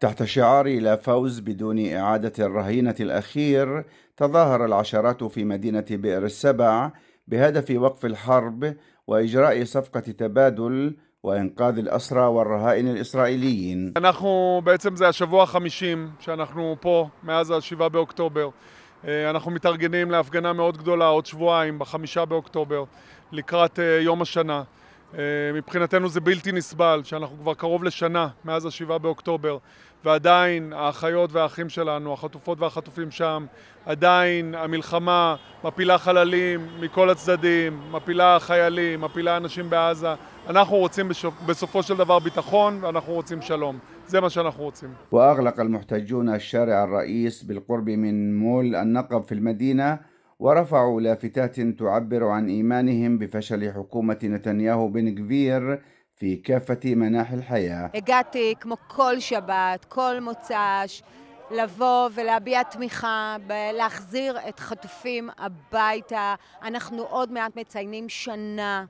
تحت شعار لا فوز بدون إعادة الرهينة الأخير تظاهر العشرات في مدينة بئر السبع بهدف وقف الحرب وإجراء صفقة تبادل وإنقاذ الأسرى والرهائن الإسرائيليين نحن בעצם זה الشبوع خمشيم שאנחנו פה מאז ה-7 באוקטובר אנחנו מתארגנים להפגנה מאוד גדולה עוד שבועיים בחמישה באוקטובר לקראת יום השנה אה, מבחינתנו זה בלתי נסבל שאנחנו כבר קרוב לשנה מאז השבעה באוקטובר ועדיין האחיות והאחים שלנו, החטופות והחטופים שם, עדיין המלחמה מפילה חללים מכל הצדדים, מפילה חיילים, מפילה אנשים בעזה. אנחנו רוצים בסופו של דבר ביטחון ואנחנו רוצים שלום. זה מה שאנחנו רוצים. وأغلق المحتجون الشارع الرئيس بالقرب من مول النقب في المدينة ورفعوا لافتات تعبر عن إيمانهم بفشل حكومة نتنياهو بن جفير في كافة مناحي الحياة. הגעתי כמו كل شبات كل מוצ"ש, לבוא ולהביע תמיכה, להחזיר את חטופים הביתה. אנחנו עוד מעט מציינים שנה.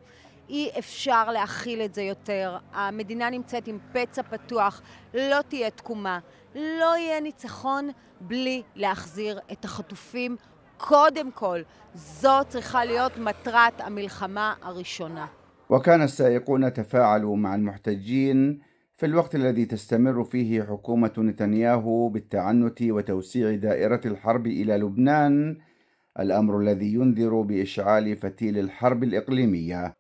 אי אפשר להכיל את זה יותר. המדינה נמצאת עם פצע פתוח, לא תהיה תקומה. לא יהיה ניצחון בלי להחזיר את החטופים קודם כל, זו צריכה להיות מטרת המלחמה הראשונה. وكان السائقون تفاعلوا مع المحتجين في الوقت الذي تستمر فيه حكومة نتنياهو بالتعنت وتوسيع دائرة الحرب إلى لبنان، الأمر الذي ينذر بإشعال فتيل الحرب الإقليمية.